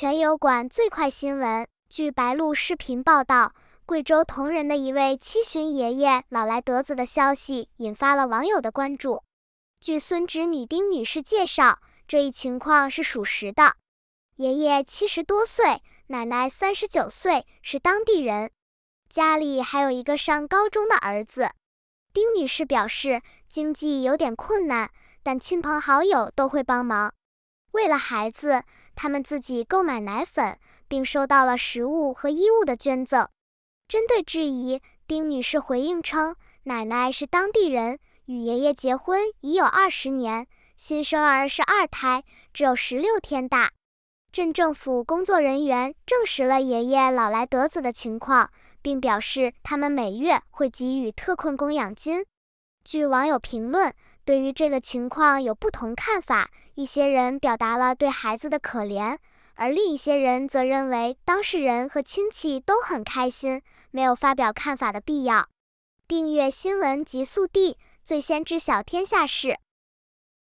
全友馆最快新闻。据白鹿视频报道，贵州铜仁的一位七旬爷爷老来得子的消息引发了网友的关注。据孙侄女丁女士介绍，这一情况是属实的。爷爷七十多岁，奶奶三十九岁，是当地人，家里还有一个上高中的儿子。丁女士表示，经济有点困难，但亲朋好友都会帮忙。为了孩子，他们自己购买奶粉，并收到了食物和衣物的捐赠。针对质疑，丁女士回应称，奶奶是当地人，与爷爷结婚已有二十年，新生儿是二胎，只有十六天大。镇政府工作人员证实了爷爷老来得子的情况，并表示他们每月会给予特困供养金。据网友评论，对于这个情况有不同看法，一些人表达了对孩子的可怜，而另一些人则认为当事人和亲戚都很开心，没有发表看法的必要。订阅新闻极速递，最先知晓天下事。